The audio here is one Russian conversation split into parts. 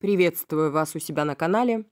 Приветствую вас у себя на канале.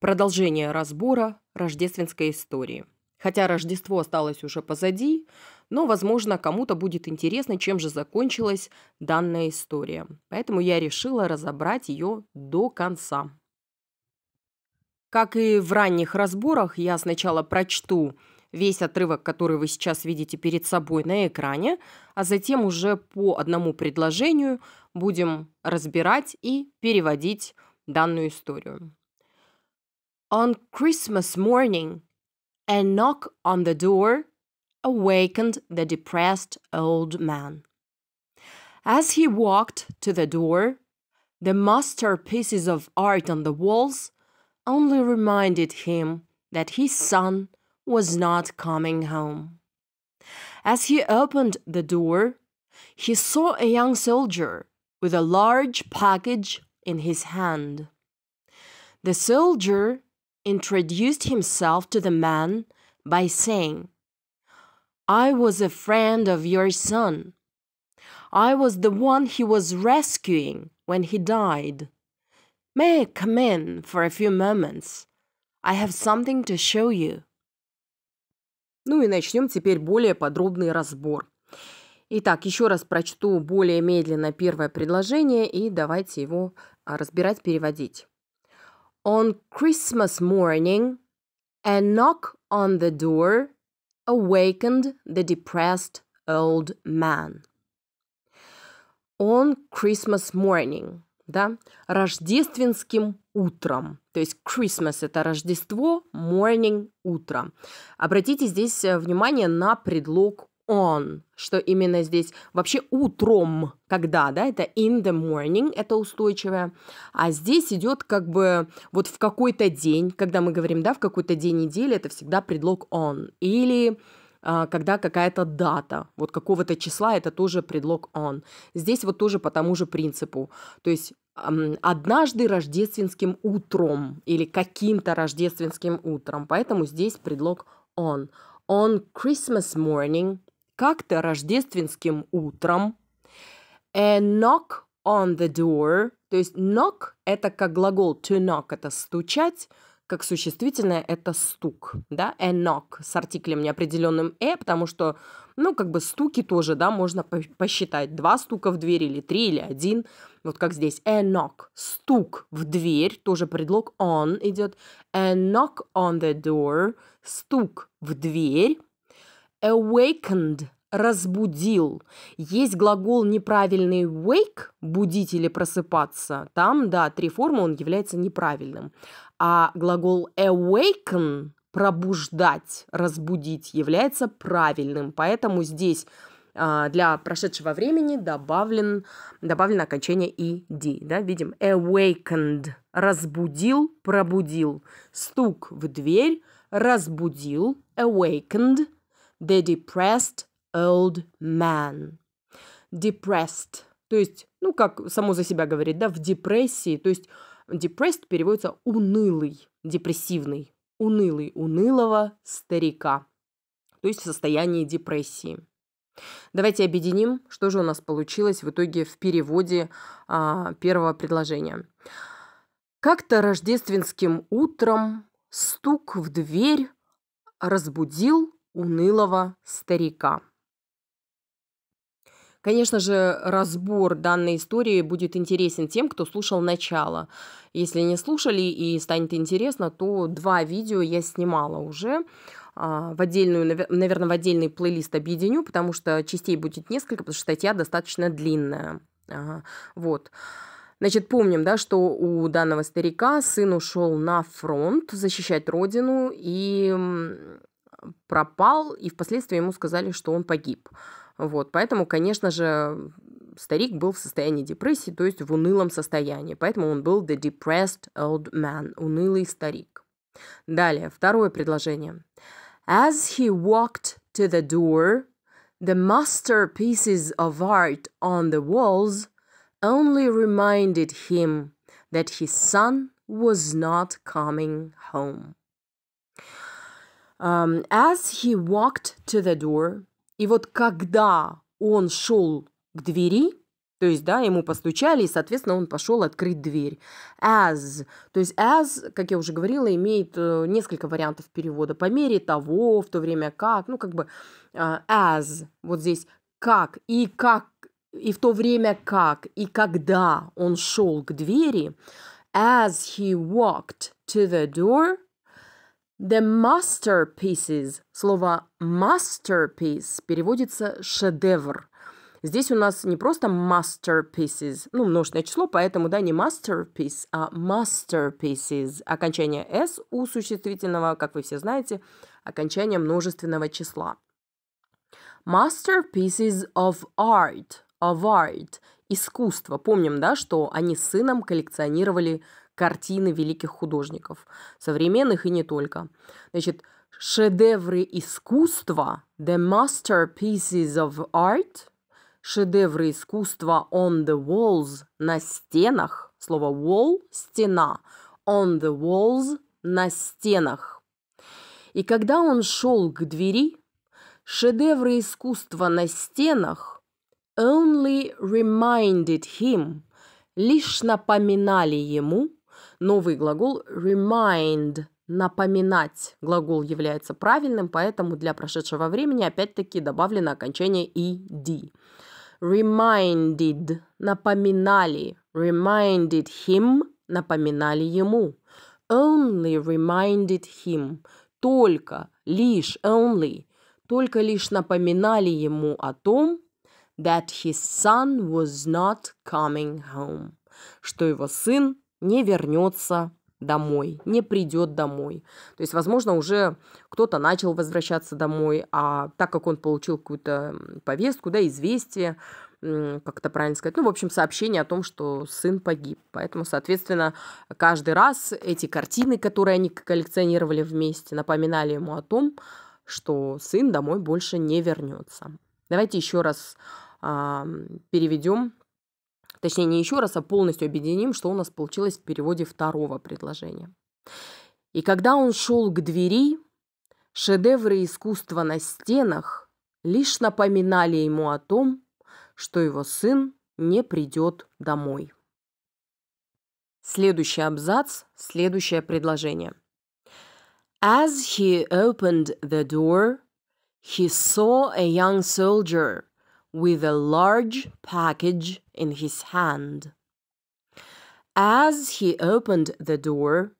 Продолжение разбора рождественской истории. Хотя Рождество осталось уже позади, но, возможно, кому-то будет интересно, чем же закончилась данная история. Поэтому я решила разобрать ее до конца. Как и в ранних разборах, я сначала прочту весь отрывок, который вы сейчас видите перед собой на экране, а затем уже по одному предложению будем разбирать и переводить данную историю. On Christmas morning, a knock on the door awakened the depressed old man. As he walked to the door, the masterpieces of art on the walls only reminded him that his son was not coming home. As he opened the door, he saw a young soldier with a large package in his hand. The soldier introduced himself to the man by saying, I was a friend of your son. I was the one he was rescuing when he died. May I come in for a few moments? I have something to show you. Ну и начнем теперь более подробный разбор. Итак, еще раз прочту более медленно первое предложение и давайте его а, разбирать, переводить. On Christmas morning, a knock on the door awakened the depressed old man. On Christmas morning, да, рождественским утром. То есть Christmas – это Рождество, morning – утро. Обратите здесь э, внимание на предлог on, что именно здесь вообще утром, когда, да, это in the morning, это устойчивое, а здесь идет как бы вот в какой-то день, когда мы говорим, да, в какой-то день недели, это всегда предлог on, или а, когда какая-то дата, вот какого-то числа, это тоже предлог on. Здесь вот тоже по тому же принципу, то есть однажды рождественским утром или каким-то рождественским утром. Поэтому здесь предлог on. On Christmas morning, как-то рождественским утром. A knock on the door, то есть knock – это как глагол to knock – это стучать – как существительное это стук, да, a «э knock с артиклем неопределенным э, потому что, ну, как бы стуки тоже, да, можно посчитать. Два стука в дверь или три, или один. Вот как здесь a «Э knock, стук в дверь, тоже предлог on идет. A knock on the door, стук в дверь. Awakened разбудил. Есть глагол неправильный wake, будить или просыпаться. Там, да, три формы, он является неправильным а глагол awaken – пробуждать, разбудить является правильным. Поэтому здесь а, для прошедшего времени добавлен, добавлено окончание «ed». Да? Видим «awakened» – разбудил, пробудил. Стук в дверь разбудил, awakened, the depressed old man. Depressed, то есть, ну, как само за себя говорит, да, в депрессии, то есть Depressed переводится унылый, депрессивный, унылый, унылого старика. То есть в состоянии депрессии. Давайте объединим, что же у нас получилось в итоге в переводе а, первого предложения. Как-то рождественским утром стук в дверь разбудил унылого старика. Конечно же, разбор данной истории будет интересен тем, кто слушал начало. Если не слушали и станет интересно, то два видео я снимала уже а, в отдельную, наверное, в отдельный плейлист объединю, потому что частей будет несколько, потому что статья достаточно длинная. Ага, вот. Значит, помним, да, что у данного старика сын ушел на фронт защищать родину и пропал, и впоследствии ему сказали, что он погиб. Вот, поэтому, конечно же, старик был в состоянии депрессии, то есть в унылом состоянии. Поэтому он был the depressed old man, унылый старик. Далее, второе предложение. As he walked to the door, the masterpieces of art on the walls only reminded him that his son was not coming home. Um, as he walked to the door, и вот когда он шел к двери, то есть, да, ему постучали, и, соответственно, он пошел открыть дверь. As. То есть, as, как я уже говорила, имеет э, несколько вариантов перевода. По мере того, в то время как. Ну, как бы а, as. Вот здесь как и как, и в то время как, и когда он шел к двери. As he walked to the door, The masterpieces. Слово masterpiece переводится шедевр. Здесь у нас не просто masterpieces, ну, множественное число, поэтому, да, не masterpiece, а masterpieces. Окончание s у существительного, как вы все знаете, окончание множественного числа. Masterpieces of art, of art, искусство. Помним, да, что они с сыном коллекционировали картины великих художников, современных и не только. Значит, шедевры искусства, the masterpieces of art, шедевры искусства on the walls, на стенах, слово wall – стена, on the walls – на стенах. И когда он шел к двери, шедевры искусства на стенах only reminded him – лишь напоминали ему новый глагол remind – напоминать. Глагол является правильным, поэтому для прошедшего времени опять-таки добавлено окончание ed. Reminded – напоминали. Reminded him – напоминали ему. Only reminded him – только, лишь, only – только лишь напоминали ему о том, that his son was not coming home, что его сын не вернется домой, не придет домой. То есть, возможно, уже кто-то начал возвращаться домой, а так как он получил какую-то повестку, да, известие, как это правильно сказать, ну, в общем, сообщение о том, что сын погиб. Поэтому, соответственно, каждый раз эти картины, которые они коллекционировали вместе, напоминали ему о том, что сын домой больше не вернется. Давайте еще раз э, переведем Точнее, не еще раз, а полностью объединим, что у нас получилось в переводе второго предложения. И когда он шел к двери, шедевры искусства на стенах лишь напоминали ему о том, что его сын не придет домой. Следующий абзац, следующее предложение. As he opened the door, he saw a young soldier with a large package in his hand. As he opened the door,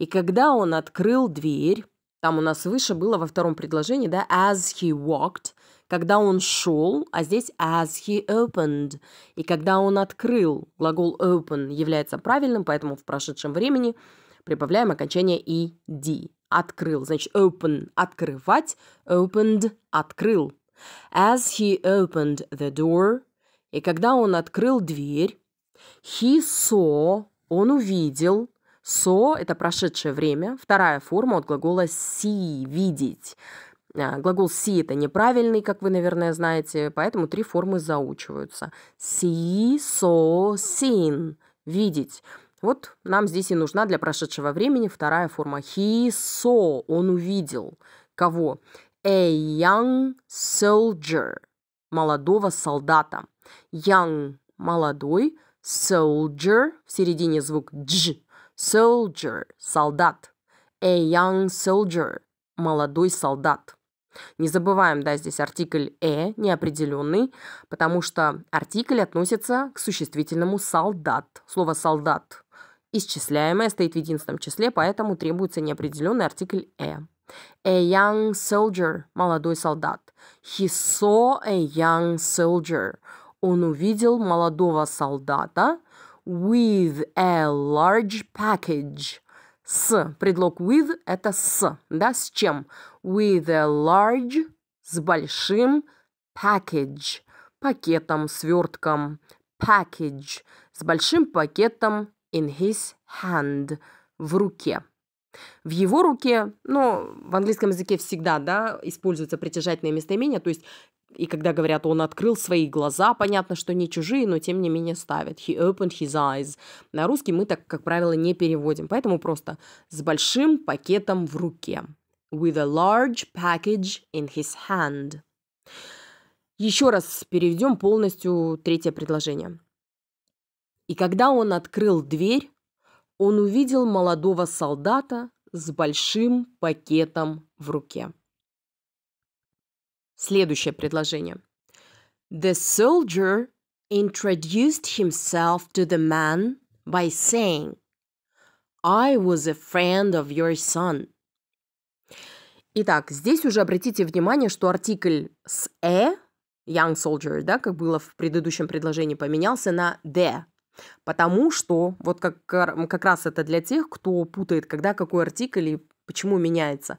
и когда он открыл дверь, там у нас выше было во втором предложении, да, as he walked, когда он шел, а здесь as he opened, и когда он открыл, глагол open является правильным, поэтому в прошедшем времени прибавляем окончание ed. Открыл, значит, open – открывать, opened – открыл. As he opened the door, и когда он открыл дверь, he saw, он увидел, saw – это прошедшее время, вторая форма от глагола see – видеть. А, глагол see – это неправильный, как вы, наверное, знаете, поэтому три формы заучиваются. See, saw, seen – видеть. Вот нам здесь и нужна для прошедшего времени вторая форма. He saw – он увидел. Кого? a young soldier – молодого солдата. Young – молодой, soldier – в середине звук дж, soldier – солдат. A young soldier – молодой солдат. Не забываем, да, здесь артикль «э» неопределенный, потому что артикль относится к существительному «солдат». Слово «солдат» исчисляемое стоит в единственном числе, поэтому требуется неопределенный артикль «э». A young soldier, молодой солдат. He saw a young soldier. Он увидел молодого солдата with a large package. С. Предлог with – это с. Да, с чем? With a large – с большим package – пакетом, свертком. Package – с большим пакетом in his hand – в руке. В его руке, но в английском языке всегда, да, используется притяжательное местоимение, то есть и когда говорят, он открыл свои глаза, понятно, что не чужие, но тем не менее ставят. He opened his eyes. На русский мы так, как правило, не переводим, поэтому просто с большим пакетом в руке. With a large package in his hand. Еще раз переведем полностью третье предложение. И когда он открыл дверь, он увидел молодого солдата с большим пакетом в руке. Следующее предложение. The soldier introduced himself to the man by saying, I was a friend of your son. Итак, здесь уже обратите внимание, что артикль с «э», young soldier, да, как было в предыдущем предложении, поменялся на «the», Потому что, вот как, как раз это для тех, кто путает, когда какой артикль и почему меняется.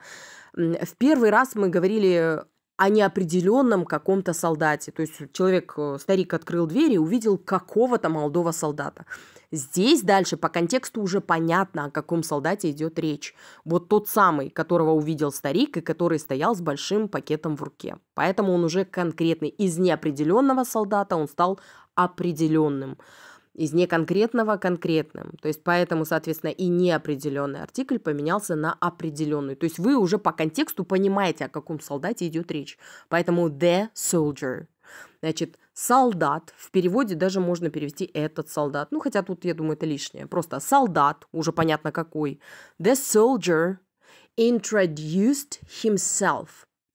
В первый раз мы говорили о неопределенном каком-то солдате. То есть человек, э, старик открыл дверь и увидел какого-то молодого солдата. Здесь дальше по контексту уже понятно, о каком солдате идет речь. Вот тот самый, которого увидел старик и который стоял с большим пакетом в руке. Поэтому он уже конкретный. Из неопределенного солдата он стал определенным из неконкретного конкретным. То есть поэтому, соответственно, и неопределенный артикль поменялся на определенный. То есть вы уже по контексту понимаете, о каком солдате идет речь. Поэтому the soldier. Значит, солдат, в переводе даже можно перевести этот солдат. Ну, хотя тут, я думаю, это лишнее. Просто солдат, уже понятно какой. The soldier introduced himself.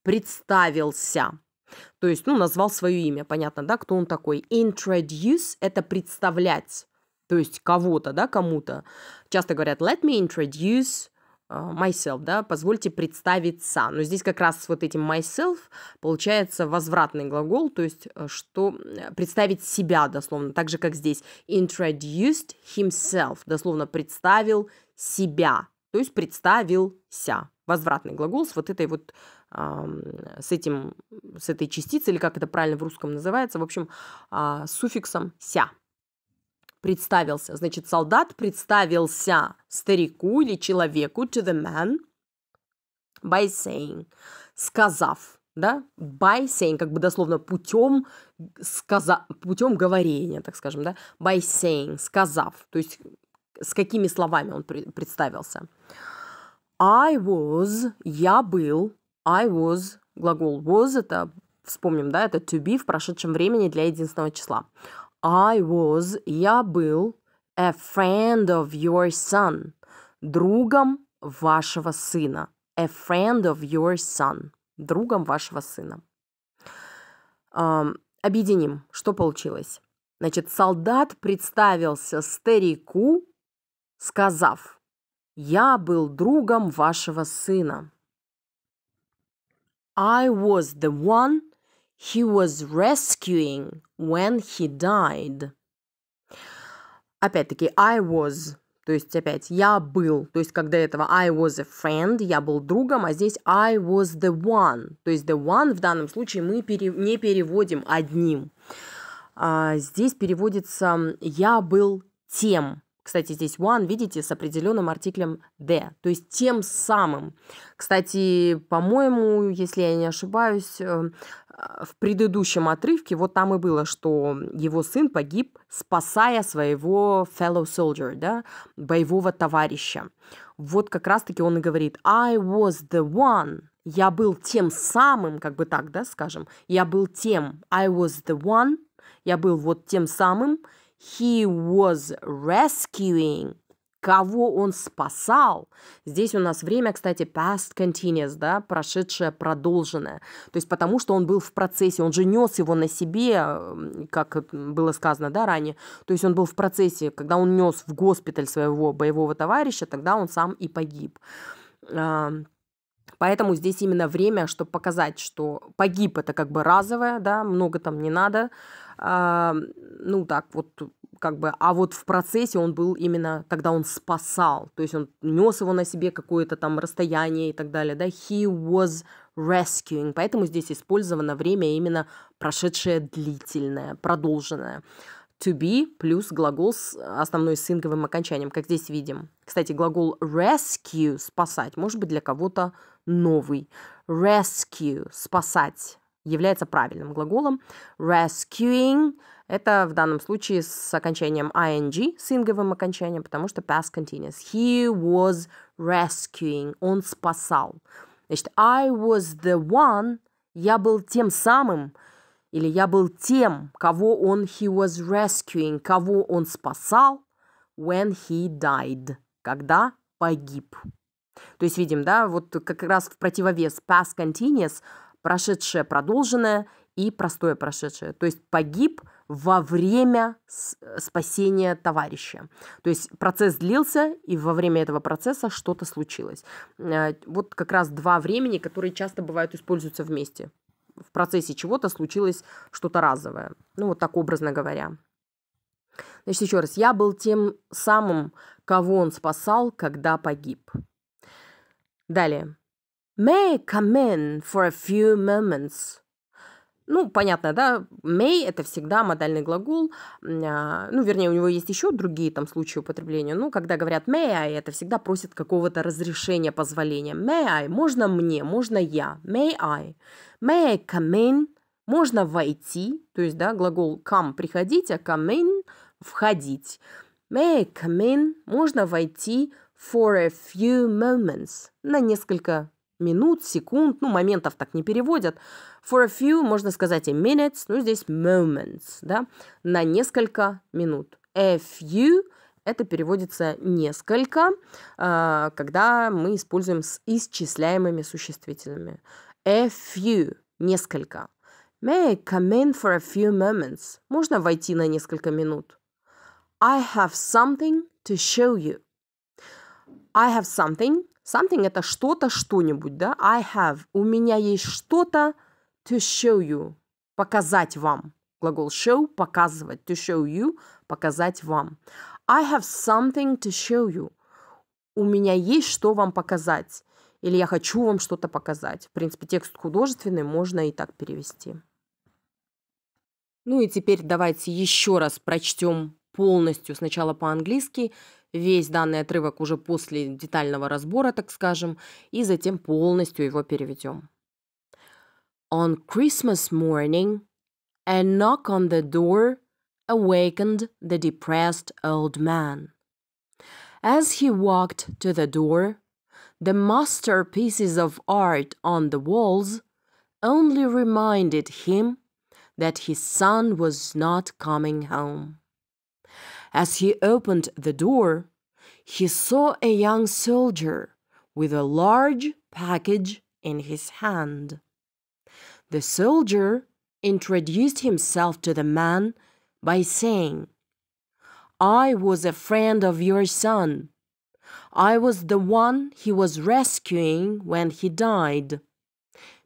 Представился. То есть, ну, назвал свое имя, понятно, да, кто он такой. Introduce – это представлять, то есть кого-то, да, кому-то. Часто говорят «let me introduce а, myself», да, позвольте представиться. Но здесь как раз с вот этим myself получается возвратный глагол, то есть э, что э, представить себя дословно, так же как здесь introduced himself, дословно представил себя, то есть представился. Возвратный глагол с вот этой вот с этим, с этой частицей, или как это правильно в русском называется, в общем, а, с суффиксом «ся» представился. Значит, солдат представился старику или человеку, to the man, by saying, сказав, да, by saying, как бы дословно путем, сказа, путем говорения, так скажем, да, by saying, сказав, то есть с какими словами он представился. I was, я был, I was, глагол was, это, вспомним, да, это to be в прошедшем времени для единственного числа. I was, я был a friend of your son, другом вашего сына. A friend of your son, другом вашего сына. Um, объединим, что получилось. Значит, солдат представился старику, сказав, «Я был другом вашего сына». I was the one he was rescuing when he died. Опять-таки, I was, то есть опять я был, то есть когда этого I was a friend, я был другом, а здесь I was the one, то есть the one в данном случае мы пере, не переводим одним. А, здесь переводится я был тем, кстати, здесь one, видите, с определенным артиклем the, то есть тем самым. Кстати, по-моему, если я не ошибаюсь, э, в предыдущем отрывке вот там и было, что его сын погиб, спасая своего fellow soldier, да, боевого товарища. Вот как раз-таки он и говорит «I was the one», я был тем самым, как бы так, да, скажем, я был тем, I was the one, я был вот тем самым, He was rescuing. Кого он спасал? Здесь у нас время, кстати, past continuous, да, прошедшее, продолженное. То есть потому что он был в процессе, он же нес его на себе, как было сказано, да, ранее. То есть он был в процессе, когда он нес в госпиталь своего боевого товарища, тогда он сам и погиб. Поэтому здесь именно время, чтобы показать, что погиб это как бы разовое, да, много там не надо. А, ну, так вот как бы, а вот в процессе он был именно, когда он спасал, то есть он нес его на себе какое-то там расстояние и так далее, да, he was rescuing, поэтому здесь использовано время именно прошедшее длительное, продолженное to be плюс глагол с основной с инговым окончанием, как здесь видим. Кстати, глагол rescue – спасать, может быть, для кого-то новый. Rescue – спасать является правильным глаголом. Rescuing – это в данном случае с окончанием ing, с инговым окончанием, потому что past continuous. He was rescuing. Он спасал. Значит, I was the one. Я был тем самым, или я был тем, кого он he was rescuing, кого он спасал when he died, когда погиб. То есть видим, да, вот как раз в противовес past continuous, прошедшее продолженное и простое прошедшее. То есть погиб во время э, спасения товарища. То есть процесс длился, и во время этого процесса что-то случилось. Э, вот как раз два времени, которые часто бывают используются вместе в процессе чего-то случилось что-то разовое. Ну, вот так образно говоря. Значит, еще раз, я был тем самым, кого он спасал, когда погиб. Далее. May come in for a few moments. Ну, понятно, да, may – это всегда модальный глагол, а, ну, вернее, у него есть еще другие там случаи употребления, ну, когда говорят may I, это всегда просит какого-то разрешения, позволения. May I – можно мне, можно я. May I. May I come in – можно войти, то есть, да, глагол come – приходить, а come in – входить. May I come in – можно войти for a few moments – на несколько минут, секунд, ну, моментов так не переводят. For a few, можно сказать и minutes, ну, здесь moments, да, на несколько минут. A few – это переводится «несколько», а, когда мы используем с исчисляемыми существительными. A few – несколько. May I come in for a few moments? Можно войти на несколько минут? I have something to show you. I have something Something – это что-то, что-нибудь, да? I have – у меня есть что-то to show you – показать вам. Глагол show – показывать. To show you – показать вам. I have something to show you. У меня есть что вам показать. Или я хочу вам что-то показать. В принципе, текст художественный можно и так перевести. Ну и теперь давайте еще раз прочтем полностью сначала по-английски весь данный отрывок уже после детального разбора, так скажем, и затем полностью его переведем. On Christmas morning, a knock on the door awakened the depressed old man. As he walked to the door, the masterpieces of art on the walls only reminded him that his son was not coming home. As he opened the door, he saw a young soldier with a large package in his hand. The soldier introduced himself to the man by saying, I was a friend of your son. I was the one he was rescuing when he died.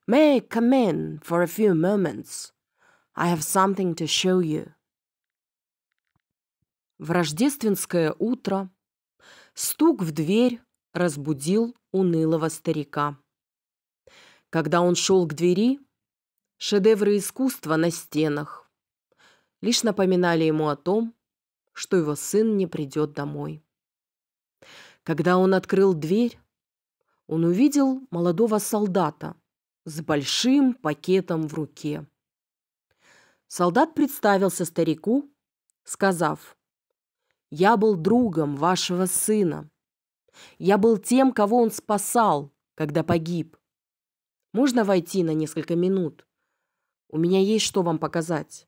May I come in for a few moments? I have something to show you. в рождественское утро стук в дверь разбудил унылого старика. Когда он шел к двери, шедевры искусства на стенах лишь напоминали ему о том, что его сын не придет домой. Когда он открыл дверь, он увидел молодого солдата с большим пакетом в руке. Солдат представился старику, сказав, я был другом вашего сына. Я был тем, кого он спасал, когда погиб. Можно войти на несколько минут? У меня есть что вам показать.